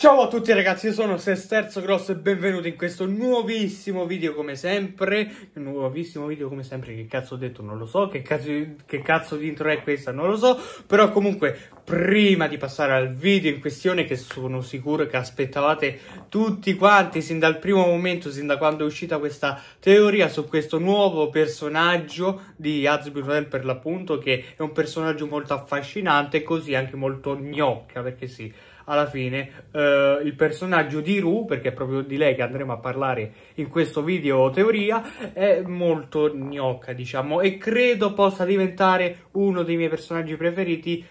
Ciao a tutti ragazzi, io sono Sesterzo Grosso e benvenuti in questo nuovissimo video come sempre Nuovissimo video come sempre, che cazzo ho detto non lo so, che cazzo, che cazzo di intro è questa non lo so Però comunque, prima di passare al video in questione che sono sicuro che aspettavate tutti quanti Sin dal primo momento, sin da quando è uscita questa teoria su questo nuovo personaggio di Azbirel per l'appunto Che è un personaggio molto affascinante e così anche molto gnocca perché sì alla fine eh, il personaggio di Ru, perché è proprio di lei che andremo a parlare in questo video teoria, è molto gnocca, diciamo, e credo possa diventare uno dei miei personaggi preferiti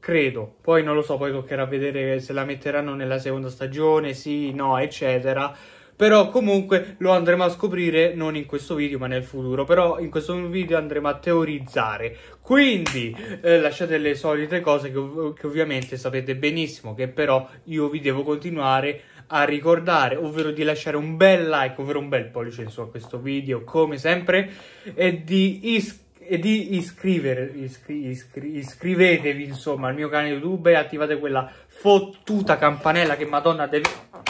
credo, poi non lo so, poi toccherà vedere se la metteranno nella seconda stagione, sì, no, eccetera. Però comunque lo andremo a scoprire non in questo video ma nel futuro. Però in questo video andremo a teorizzare. Quindi eh, lasciate le solite cose che, ov che ovviamente sapete benissimo che però io vi devo continuare a ricordare, ovvero di lasciare un bel like, ovvero un bel pollice in su a questo video, come sempre, e di, is e di iscrivere, iscri iscri iscrivetevi insomma al mio canale YouTube e attivate quella fottuta campanella che madonna deve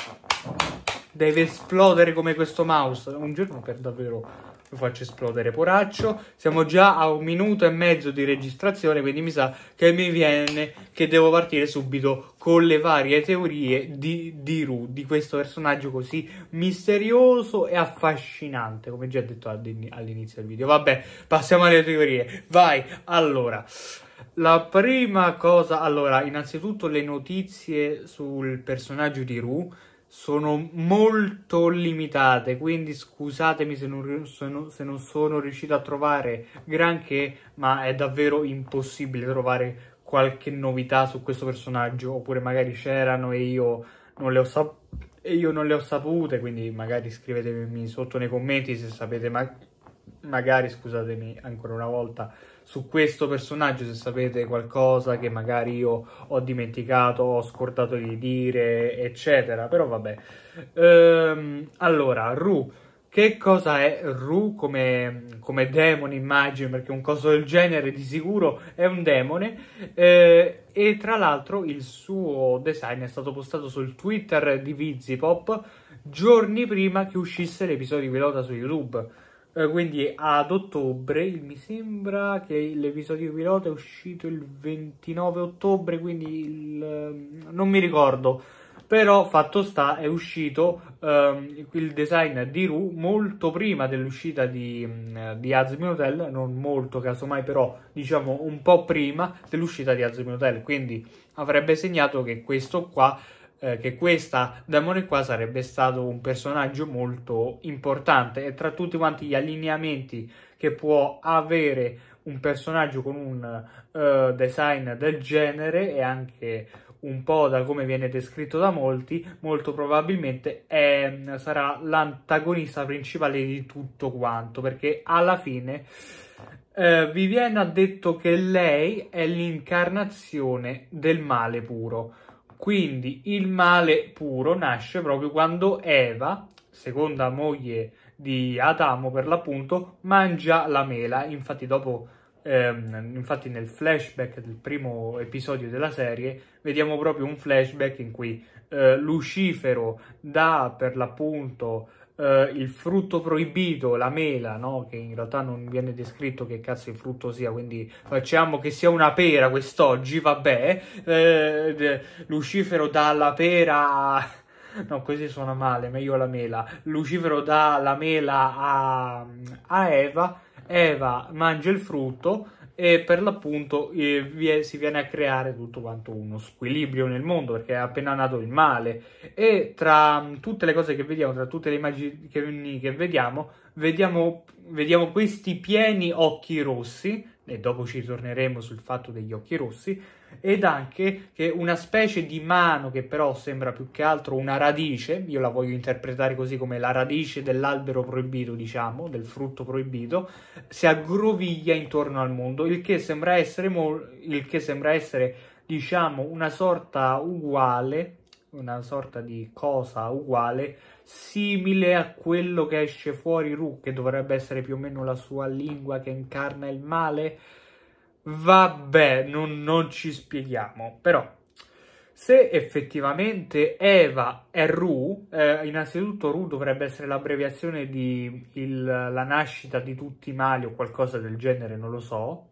deve esplodere come questo mouse. Un giorno per davvero lo faccio esplodere, poraccio. Siamo già a un minuto e mezzo di registrazione, quindi mi sa che mi viene che devo partire subito con le varie teorie di, di Ru, di questo personaggio così misterioso e affascinante, come già detto all'inizio del video. Vabbè, passiamo alle teorie. Vai, allora... La prima cosa, allora, innanzitutto le notizie sul personaggio di Ru sono molto limitate, quindi scusatemi se non, se, non, se non, sono riuscito a trovare granché, ma è davvero impossibile trovare qualche novità su questo personaggio, oppure magari c'erano e io non le ho, sap- io non le ho sapute, quindi magari scrivetemi sotto nei commenti se sapete ma- magari, scusatemi ancora una volta, su questo personaggio se sapete qualcosa che magari io ho dimenticato, ho scordato di dire, eccetera. Però vabbè. Ehm, allora, Ru. Che cosa è Ru come, come demone, immagino, perché un coso del genere di sicuro è un demone. Eh, e tra l'altro il suo design è stato postato sul Twitter di Vizipop giorni prima che uscisse l'episodio pilota su YouTube. Eh, quindi ad ottobre, mi sembra che l'episodio pilota è uscito il 29 ottobre, quindi il, ehm, non mi ricordo. Però fatto sta è uscito ehm, il design di Ru molto prima dell'uscita di, mm, di Azmi Hotel, non molto casomai però diciamo un po' prima dell'uscita di Azmi Hotel, quindi avrebbe segnato che questo qua eh, che questa Damone qua sarebbe stato un personaggio molto importante e tra tutti quanti gli allineamenti che può avere un personaggio con un uh, design del genere e anche un po' da come viene descritto da molti, molto probabilmente è, sarà l'antagonista principale di tutto quanto, perché alla fine eh, Vivienne ha detto che lei è l'incarnazione del male puro. Quindi il male puro nasce proprio quando Eva, seconda moglie di Adamo per l'appunto, mangia la mela. Infatti dopo ehm, infatti nel flashback del primo episodio della serie vediamo proprio un flashback in cui eh, Lucifero dà per l'appunto Uh, il frutto proibito, la mela, no? che in realtà non viene descritto che cazzo il frutto sia, quindi facciamo che sia una pera quest'oggi, vabbè. Uh, Lucifero dà la pera... No, così suona male, meglio la mela. Lucifero dà la mela a, a Eva Eva mangia il frutto e per l'appunto eh, si viene a creare tutto quanto uno squilibrio nel mondo perché è appena nato il male e tra mm, tutte le cose che vediamo, tra tutte le immagini che, mm, che vediamo, vediamo, vediamo questi pieni occhi rossi e dopo ci torneremo sul fatto degli occhi rossi ed anche che una specie di mano che però sembra più che altro una radice, io la voglio interpretare così come la radice dell'albero proibito, diciamo, del frutto proibito, si aggroviglia intorno al mondo, il che sembra essere, mo- il che sembra essere diciamo, una sorta uguale, una sorta di cosa uguale, simile a quello che esce fuori Ru, che dovrebbe essere più o meno la sua lingua che incarna il male, Vabbè, non, non ci spieghiamo, però se effettivamente Eva è Ru, eh, innanzitutto Ru dovrebbe essere l'abbreviazione di il, la nascita di tutti i mali o qualcosa del genere, non lo so.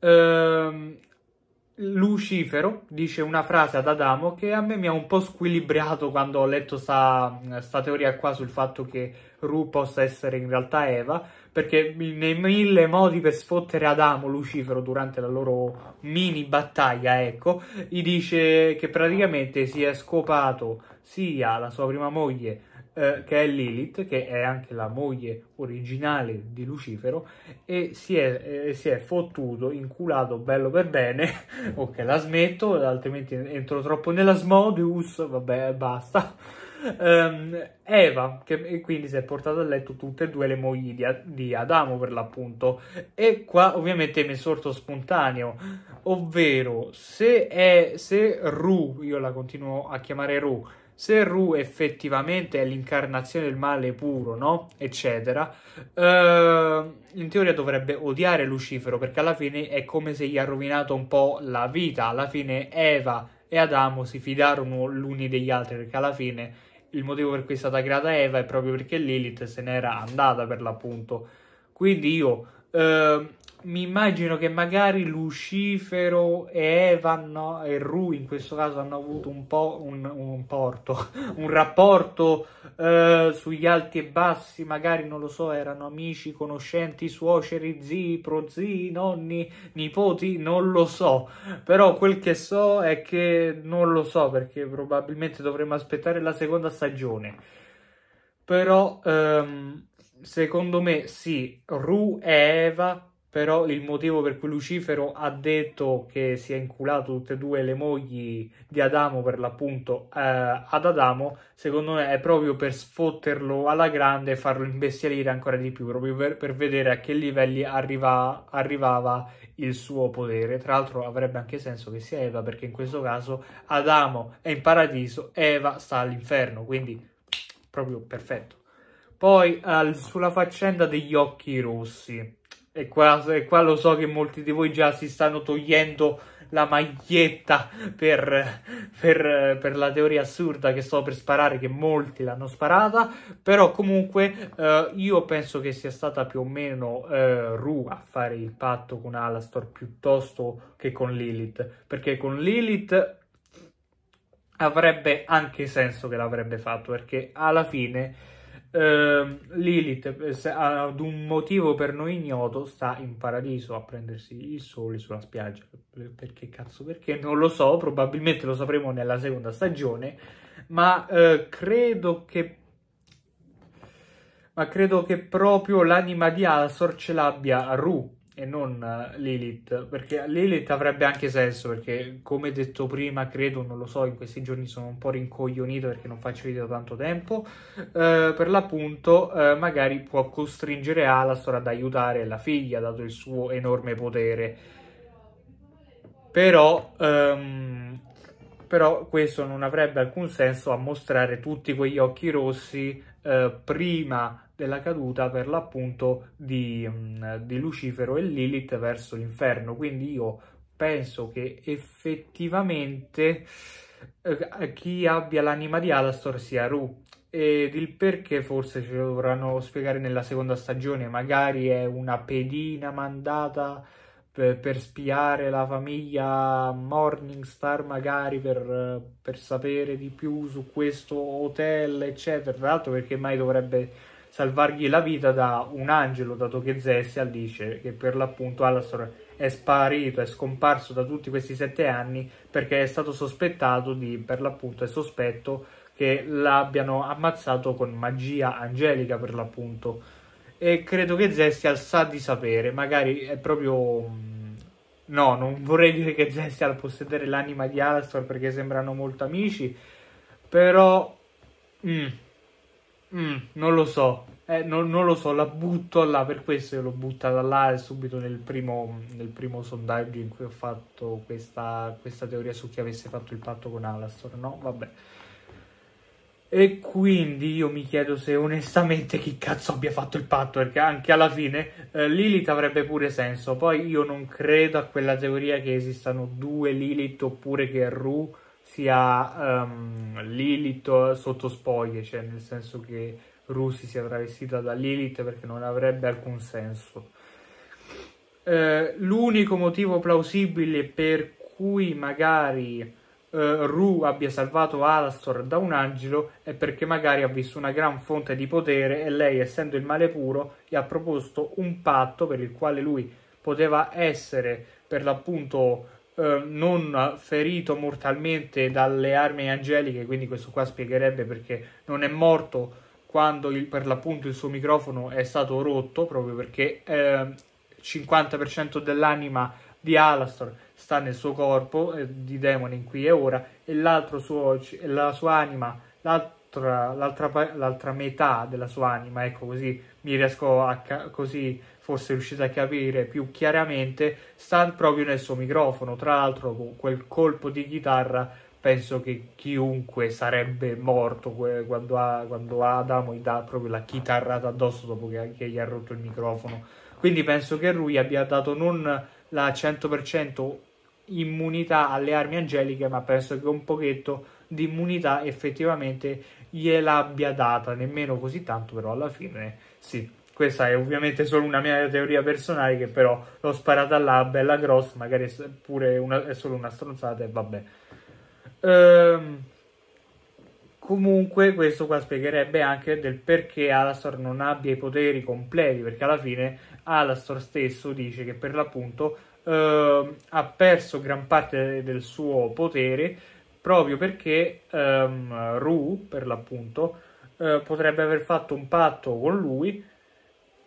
Eh, Lucifero dice una frase ad Adamo che a me mi ha un po' squilibrato quando ho letto sta, sta teoria qua sul fatto che Ru possa essere in realtà Eva perché nei mille modi per sfottere Adamo, Lucifero, durante la loro mini battaglia, ecco, gli dice che praticamente si è scopato sia la sua prima moglie, eh, che è Lilith, che è anche la moglie originale di Lucifero, e si è, eh, si è fottuto, inculato bello per bene, ok la smetto, altrimenti entro troppo nella Smodius, vabbè basta, Um, Eva, che quindi si è portata a letto tutte e due le mogli di, di Adamo per l'appunto. E qua ovviamente mi è sorto spontaneo, ovvero se, è, se Ru, io la continuo a chiamare Ru, se Ru effettivamente è l'incarnazione del male puro, no? Eccetera, uh, in teoria dovrebbe odiare Lucifero perché alla fine è come se gli ha rovinato un po' la vita. Alla fine Eva e Adamo si fidarono l'uni degli altri perché alla fine il motivo per cui è stata creata Eva è proprio perché Lilith se n'era andata per l'appunto. Quindi io... Eh, mi immagino che magari Lucifero e Eva no, e Ru in questo caso hanno avuto un po' un, un, porto, un rapporto eh, sugli alti e bassi, magari non lo so, erano amici, conoscenti, suoceri, zii, prozii, nonni, nipoti, non lo so, però quel che so è che non lo so perché probabilmente dovremmo aspettare la seconda stagione. Però ehm, secondo me sì, Ru e Eva però il motivo per cui Lucifero ha detto che si è inculato tutte e due le mogli di Adamo per l'appunto eh, ad Adamo secondo me è proprio per sfotterlo alla grande e farlo imbestialire ancora di più proprio per, per vedere a che livelli arriva, arrivava il suo potere tra l'altro avrebbe anche senso che sia Eva perché in questo caso Adamo è in paradiso Eva sta all'inferno quindi proprio perfetto poi al, sulla faccenda degli occhi rossi e qua, e qua lo so che molti di voi già si stanno togliendo la maglietta per, per, per, la teoria assurda che sto per sparare, che molti l'hanno sparata, però comunque eh, io penso che sia stata più o meno eh, Ru a fare il patto con Alastor piuttosto che con Lilith, perché con Lilith avrebbe anche senso che l'avrebbe fatto, perché alla fine Ehm, eh, Lilith, ad un motivo per noi ignoto, sta in paradiso a prendersi il sole sulla spiaggia. Eh, perché cazzo? Perché non lo so, probabilmente lo sapremo nella seconda stagione, ma eh, credo che ma credo che proprio l'anima di Alsor ce l'abbia Ru, e non eh, Lilith, perché Lilith avrebbe anche senso, perché come detto prima, credo, non lo so, in questi giorni sono un po' rincoglionito perché non faccio video da tanto tempo, eh, per l'appunto eh, magari può costringere Alastor ad aiutare la figlia, dato il suo enorme potere. Però, ehm, però questo non avrebbe alcun senso a mostrare tutti quegli occhi rossi eh, prima della caduta per l'appunto di, di Lucifero e Lilith verso l'inferno. Quindi io penso che effettivamente eh, chi abbia l'anima di Alastor sia Ru ed il perché forse ce lo dovranno spiegare nella seconda stagione, magari è una pedina mandata per, per spiare la famiglia Morningstar, magari per, per sapere di più su questo hotel, eccetera, tra l'altro perché mai dovrebbe salvargli la vita da un angelo, dato che Zessial dice che per l'appunto Alastor è sparito, è scomparso da tutti questi sette anni perché è stato sospettato di, per l'appunto, è sospetto che l'abbiano ammazzato con magia angelica, per l'appunto. E credo che Zestial sa di sapere, magari è proprio... Mm, no, non vorrei dire che Zestial possedere l'anima di Alastor perché sembrano molto amici, però... Mm Mm, non lo so, eh, non, non, lo so, la butto là, per questo io l'ho buttata là subito nel primo, nel primo, sondaggio in cui ho fatto questa, questa teoria su chi avesse fatto il patto con Alastor, no? Vabbè. E quindi io mi chiedo se onestamente chi cazzo abbia fatto il patto, perché anche alla fine eh, Lilith avrebbe pure senso. Poi io non credo a quella teoria che esistano due Lilith oppure che Ru sia um, Lilith sotto spoglie, cioè nel senso che Russi sia travestita da Lilith perché non avrebbe alcun senso. Eh, l'unico motivo plausibile per cui magari eh, Ru abbia salvato Alastor da un angelo è perché magari ha visto una gran fonte di potere e lei, essendo il male puro, gli ha proposto un patto per il quale lui poteva essere per l'appunto Ehm, non ferito mortalmente dalle armi angeliche, quindi questo qua spiegherebbe perché non è morto quando il, per l'appunto il suo microfono è stato rotto, proprio perché eh, 50% dell'anima di Alastor sta nel suo corpo eh, di demone in qui e ora e l'altro suo, la sua anima, l'altra, l'altra, metà della sua anima, ecco così mi riesco a così forse riuscite a capire più chiaramente, sta proprio nel suo microfono. Tra l'altro, con quel colpo di chitarra, penso che chiunque sarebbe morto quando, ha, quando Adamo gli dà proprio la chitarrata addosso dopo che, che gli ha rotto il microfono. Quindi penso che lui abbia dato non la 100% immunità alle armi angeliche, ma penso che un pochetto di immunità effettivamente gliel'abbia data, nemmeno così tanto, però alla fine sì questa è ovviamente solo una mia teoria personale che però l'ho sparata là, bella grossa, magari è, pure una, è solo una stronzata e vabbè. Ehm, comunque questo qua spiegherebbe anche del perché Alastor non abbia i poteri completi, perché alla fine Alastor stesso dice che per l'appunto ehm, ha perso gran parte del suo potere proprio perché ehm, Ru, per l'appunto, eh, potrebbe aver fatto un patto con lui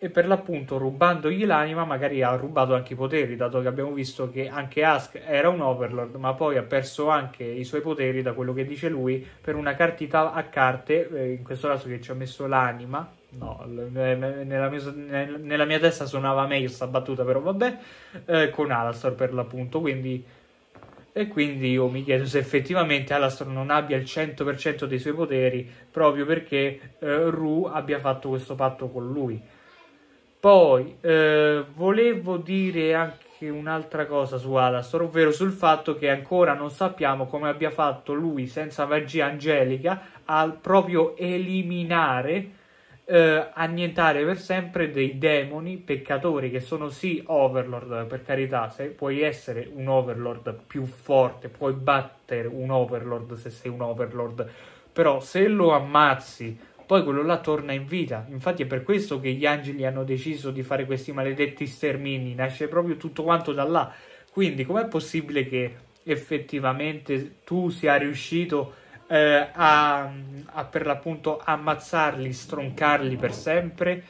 e per l'appunto rubandogli l'anima magari ha rubato anche i poteri, dato che abbiamo visto che anche Ask era un overlord, ma poi ha perso anche i suoi poteri, da quello che dice lui, per una cartita a carte, eh, in questo caso che ci ha messo l'anima, no, eh, nella mia, nella mia testa suonava meglio sta battuta, però vabbè, eh, con Alastor per l'appunto, quindi... E quindi io mi chiedo se effettivamente Alastor non abbia il 100% dei suoi poteri proprio perché eh, Ru abbia fatto questo patto con lui. Poi eh, volevo dire anche un'altra cosa su Alastor, ovvero sul fatto che ancora non sappiamo come abbia fatto lui senza magia angelica al proprio eliminare, eh, annientare per sempre dei demoni peccatori che sono sì overlord per carità, se puoi essere un overlord più forte, puoi battere un overlord se sei un overlord, però se lo ammazzi poi quello là torna in vita. Infatti è per questo che gli angeli hanno deciso di fare questi maledetti stermini, nasce proprio tutto quanto da là. Quindi com'è possibile che effettivamente tu sia riuscito eh, a, a, per l'appunto ammazzarli, stroncarli per sempre?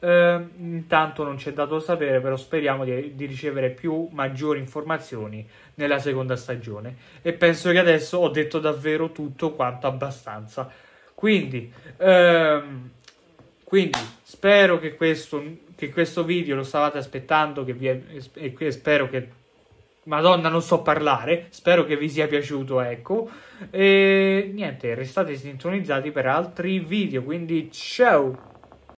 Eh, intanto non c'è dato sapere, però speriamo di, di ricevere più maggiori informazioni nella seconda stagione. E penso che adesso ho detto davvero tutto quanto abbastanza. Quindi, ehm, quindi spero che questo, che questo, video lo stavate aspettando che vi è, e spero che... Madonna, non so parlare, spero che vi sia piaciuto, ecco. E niente, restate sintonizzati per altri video, quindi ciao!